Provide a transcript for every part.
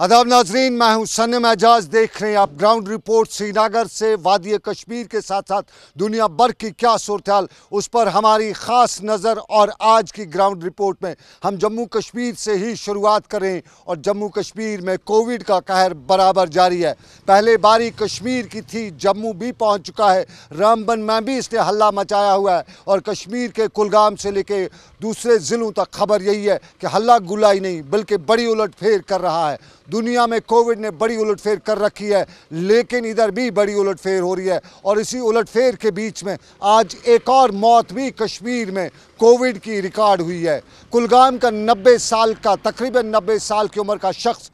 अदाब नाजरीन मैं हूँ सनम एजाज देख रहे हैं आप ग्राउंड रिपोर्ट श्रीनगर से वादी कश्मीर के साथ साथ दुनिया भर की क्या सूरत उस पर हमारी ख़ास नज़र और आज की ग्राउंड रिपोर्ट में हम जम्मू कश्मीर से ही शुरुआत करें और जम्मू कश्मीर में कोविड का कहर बराबर जारी है पहले बारी कश्मीर की थी जम्मू भी पहुँच चुका है रामबन में भी इसने हल्ला मचाया हुआ है और कश्मीर के कुलगाम से लेके दूसरे ज़िलों तक खबर यही है कि हल्ला गुलाई नहीं बल्कि बड़ी उलटफेर कर रहा है दुनिया में कोविड ने बड़ी उलटफेर कर रखी है लेकिन इधर भी बड़ी उलटफेर हो रही है और इसी उलटफेर के बीच में आज एक और मौत भी कश्मीर में कोविड की रिकॉर्ड हुई है कुलगाम का 90 साल का तकरीबन 90 साल की उम्र का शख्स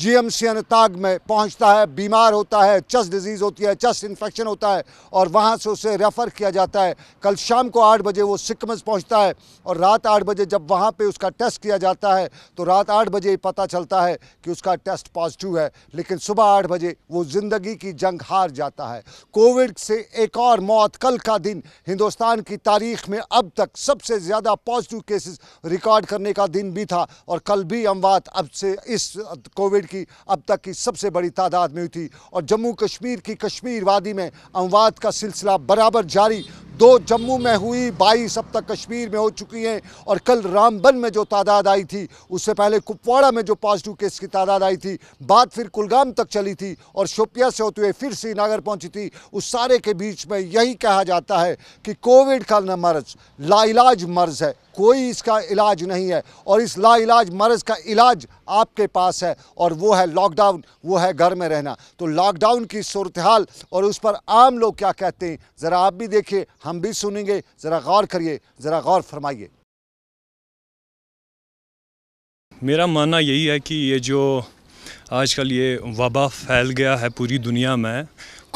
जीएमसी अनताग में पहुंचता है बीमार होता है चस्ट डिजीज़ होती है चस्ट इन्फेक्शन होता है और वहां से उसे रेफ़र किया जाता है कल शाम को आठ बजे वो सिकमस पहुंचता है और रात आठ बजे जब वहां पे उसका टेस्ट किया जाता है तो रात आठ बजे पता चलता है कि उसका टेस्ट पॉजिटिव है लेकिन सुबह आठ बजे वो ज़िंदगी की जंग हार जाता है कोविड से एक और मौत कल का दिन हिंदुस्तान की तारीख में अब तक सबसे ज़्यादा पॉजिटिव केसेस रिकॉर्ड करने का दिन भी था और कल भी अमवात अब से इस कोविड की अब तक की सबसे बड़ी तादाद में हुई थी और जम्मू कश्मीर की कश्मीर वादी में अमवाद का सिलसिला बराबर जारी दो जम्मू में हुई बाईस अब तक कश्मीर में हो चुकी हैं और कल रामबन में जो तादाद आई थी उससे पहले कुपवाड़ा में जो पॉजिटिव केस की तादाद आई थी बात फिर कुलगाम तक चली थी और शोपिया से होते हुए फिर श्रीनगर पहुंची थी उस सारे के बीच में यही कहा जाता है कि कोविड का न मर्ज लाइलाज मर्ज है कोई इसका इलाज नहीं है और इस लाइलाज मर्ज का इलाज आपके पास है और वो है लॉकडाउन वो है घर में रहना तो लॉकडाउन की सूरत हाल और उस पर आम लोग क्या कहते हैं ज़रा आप भी देखिए हम भी सुनेंगे ज़रा गौर करिए ज़रा गौर फरमाइए मेरा मानना यही है कि ये जो आजकल ये वबा फैल गया है पूरी दुनिया में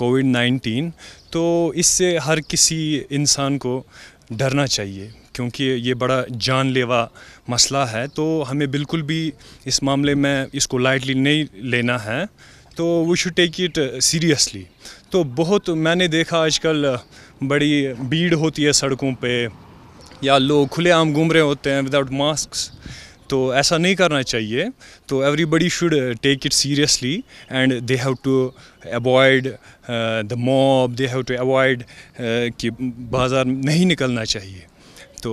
कोविड नाइन्टीन तो इससे हर किसी इंसान को डरना चाहिए क्योंकि ये बड़ा जानलेवा मसला है तो हमें बिल्कुल भी इस मामले में इसको लाइटली नहीं लेना है तो we should take it seriously तो बहुत मैंने देखा आजकल uh, बड़ी भीड़ होती है सड़कों पे या लोग खुलेआम घूम रहे होते हैं विदाउट मास्क तो ऐसा नहीं करना चाहिए तो everybody should take it seriously and they have to avoid the mob they have to avoid कि बाज़ार नहीं निकलना चाहिए तो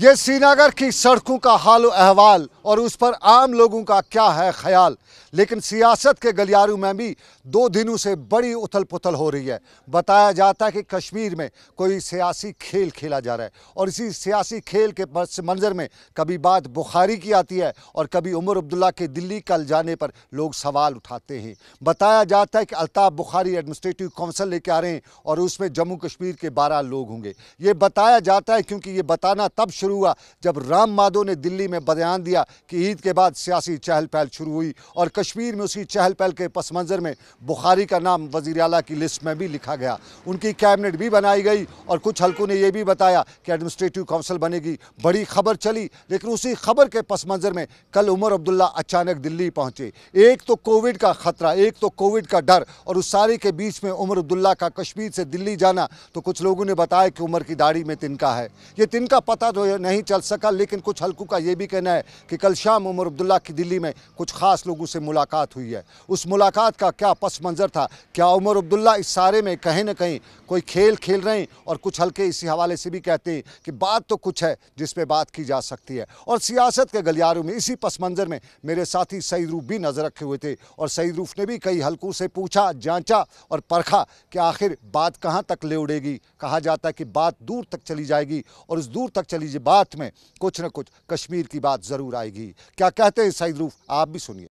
ये श्रीनगर की सड़कों का हाल अहवाल और उस पर आम लोगों का क्या है ख्याल लेकिन सियासत के गलियारों में भी दो दिनों से बड़ी उथल पुथल हो रही है बताया जाता है कि कश्मीर में कोई सियासी खेल खेला जा रहा है और इसी सियासी खेल के मंजर में कभी बात बुखारी की आती है और कभी उमर अब्दुल्ला के दिल्ली कल जाने पर लोग सवाल उठाते हैं बताया जाता है कि अल्ताफ़ बुखारी एडमिनिस्ट्रेटिव काउंसिल लेके आ रहे हैं और उसमें जम्मू कश्मीर के बारह लोग होंगे ये बताया जाता है क्योंकि ये बताना तब शुरू शुरू हुआ जब राम माधव ने दिल्ली में बयान दिया कि ईद के बाद सियासी चहल पहल शुरू हुई और कश्मीर में उसी चहल पहल के पस मंज़र में बुखारी का नाम वजीर अला की लिस्ट में भी लिखा गया उनकी कैबिनेट भी बनाई गई और कुछ हल्कों ने यह भी बताया कि एडमिनिस्ट्रेटिव काउंसिल बनेगी बड़ी खबर चली लेकिन उसी खबर के पस मंज़र में कल उमर अब्दुल्ला अचानक दिल्ली पहुंचे एक तो कोविड का ख़तरा एक तो कोविड का डर और उस सारे के बीच में उमर अब्दुल्ला का कश्मीर से दिल्ली जाना तो कुछ लोगों ने बताया कि उमर की दाढ़ी में तिनका है ये तिनका पता तो नहीं चल सका लेकिन कुछ हल्कों का ये भी कहना है कि कल शाम उमर अब्दुल्ला की दिल्ली में कुछ ख़ास लोगों से मुलाकात हुई है उस मुलाकात का क्या पस मंज़र था क्या उमर अब्दुल्ला इस सारे में कहीं ना कहीं कोई खेल खेल रहे हैं और कुछ हल्के इसी हवाले से भी कहते हैं कि बात तो कुछ है जिस पर बात की जा सकती है और सियासत के गलियारों में इसी पस मंज़र में मेरे साथी सईद रूफ भी नज़र रखे हुए थे और सईद रूफ ने भी कई हल्कों से पूछा जांचा और परखा कि आखिर बात कहाँ तक ले उड़ेगी कहा जाता है कि बात दूर तक चली जाएगी और उस दूर तक चली बात में कुछ ना कुछ कश्मीर की बात ज़रूर आएगी क्या कहते हैं सईद रूफ आप भी सुनिए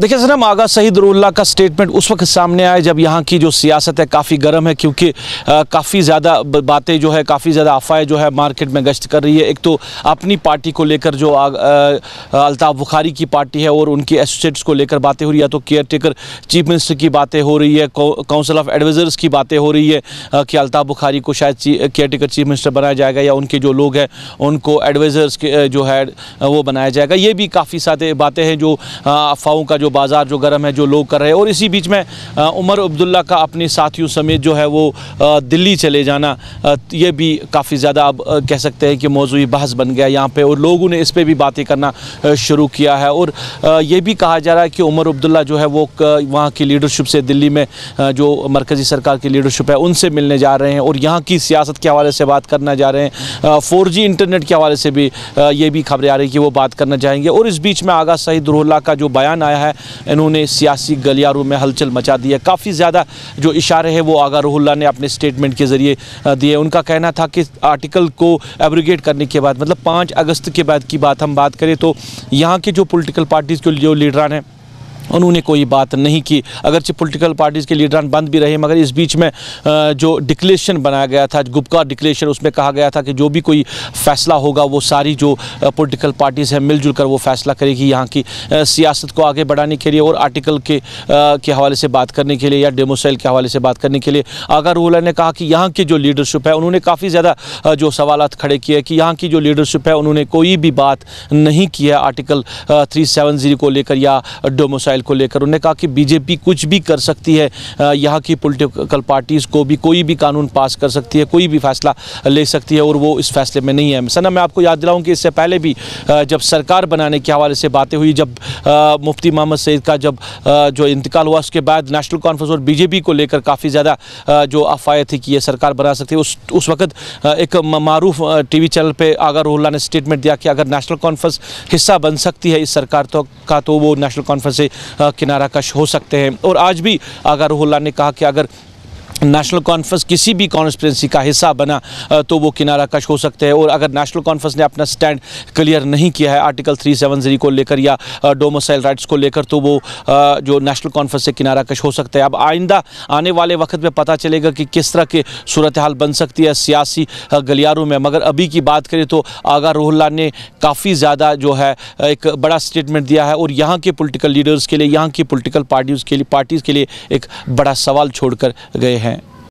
देखिए सर आगा शहीद रोल्ला का स्टेटमेंट उस वक्त सामने आया जब यहाँ की जो सियासत है काफ़ी गर्म है क्योंकि काफ़ी ज़्यादा बातें जो है काफ़ी ज़्यादा अफवाहें जो है मार्केट में गश्त कर रही है एक तो अपनी पार्टी को लेकर जो अल्ताफ़ बुखारी की पार्टी है और उनकी एसोसिएट्स को लेकर बातें हो रही है तो केयर टेकर चीफ मिनिस्टर की बातें हो रही है काउंसिल ऑफ एडवाइज़र्स की बातें हो रही है कि अल्ताफ़ बुखारी को शायद केयर टेकर चीफ मिनिस्टर बनाया जाएगा या उनके जो लोग हैं उनको एडवाइज़र्स जो है वो बनाया जाएगा ये भी काफ़ी सारे बातें हैं जो अफवाहों का का जो बाज़ार जो गर्म है जो लोग कर रहे हैं और इसी बीच में उमर अब्दुल्ला का अपने साथियों समेत जो है वो दिल्ली चले जाना ये भी काफ़ी ज़्यादा अब कह सकते हैं कि मौजूदी बहस बन गया यहाँ पर और लोगों ने इस पर भी बातें करना शुरू किया है और ये भी कहा जा रहा है कि उमर अब्दुल्ला जो है वो वहाँ की लीडरशिप से दिल्ली में जो मरकज़ी सरकार की लीडरशिप है उनसे मिलने जा रहे हैं और यहाँ की सियासत के हवाले से बात करना जा रहे हैं फोर इंटरनेट के हवाले से भी ये भी खबरें आ रही कि वो बात करना चाहेंगे और इस बीच में आगा शहीद रोहल्ला का जो बयान आया फरमाया है इन्होंने सियासी गलियारों में हलचल मचा दी है काफ़ी ज़्यादा जो इशारे हैं वो आगा रोहुल्ला ने अपने स्टेटमेंट के ज़रिए दिए उनका कहना था कि आर्टिकल को एब्रोगेट करने के बाद मतलब पाँच अगस्त के बाद की बात हम बात करें तो यहाँ के जो पोलिटिकल पार्टीज़ के जो लीडरान हैं उन्होंने कोई बात नहीं की अगरचे पॉलिटिकल पार्टीज़ के लीडरान बंद भी रहे मगर इस बीच में जो डिक्लेशन बनाया गया था गुप्का डिक्लेशन उसमें कहा गया था कि जो भी कोई फैसला होगा वो सारी जो पॉलिटिकल पार्टीज़ हैं मिलजुल कर वो फैसला करेगी यहाँ की सियासत को आगे बढ़ाने के लिए और आर्टिकल के के हवाले से बात करने के लिए या डेमोसेल के हवाले से बात करने के लिए आगा रूला ने कहा कि यहाँ की जो लीडरशिप है उन्होंने काफ़ी ज़्यादा जो सवाल खड़े किए कि यहाँ की जो लीडरशिप है उन्होंने कोई भी बात नहीं की है आर्टिकल थ्री को लेकर या डोमोसाइल मिसाइल को लेकर उन्होंने कहा कि बीजेपी कुछ भी कर सकती है यहाँ की पोलिटिकल पार्टीज़ को भी कोई भी कानून पास कर सकती है कोई भी फैसला ले सकती है और वो इस फैसले में नहीं है सना मैं आपको याद दिलाऊँ कि इससे पहले भी जब सरकार बनाने के हवाले से बातें हुई जब मुफ्ती मोहम्मद सईद का जब जो इंतकाल हुआ उसके बाद नेशनल कॉन्फ्रेंस और बीजेपी को लेकर काफ़ी ज़्यादा जो अफवाहें थी कि ये सरकार बना सकती है उस उस वक्त एक मरूफ टीवी चैनल पर आगर रोहल्ला ने स्टेटमेंट दिया कि अगर नेशनल कॉन्फ्रेंस हिस्सा बन सकती है इस सरकार तो का तो वो नेशनल कॉन्फ्रेंस से किनारा कश हो सकते हैं और आज भी आगा रोहल्ला ने कहा कि अगर नेशनल कॉन्फ्रेंस किसी भी कॉन्स्परेंसी का हिस्सा बना तो वो किनारा कश हो सकते हैं और अगर नेशनल कॉन्फ्रेंस ने अपना स्टैंड क्लियर नहीं किया है आर्टिकल थ्री सेवन जीरो को लेकर या डोमोसाइल राइट्स को लेकर तो वो जो नेशनल कॉन्फ्रेंस से किनारा कश हो सकता है अब आइंदा आने वाले वक्त में पता चलेगा कि किस तरह की सूरत हाल बन सकती है सियासी गलियारों में मगर अभी की बात करें तो आगा रोहल्ला ने काफ़ी ज़्यादा जो है एक बड़ा स्टेटमेंट दिया है और यहाँ के पोलिटिकल लीडर्स के लिए यहाँ की पोलिटिकल पार्टीज़ के लिए पार्टीज़ के लिए एक बड़ा सवाल छोड़ कर गए हैं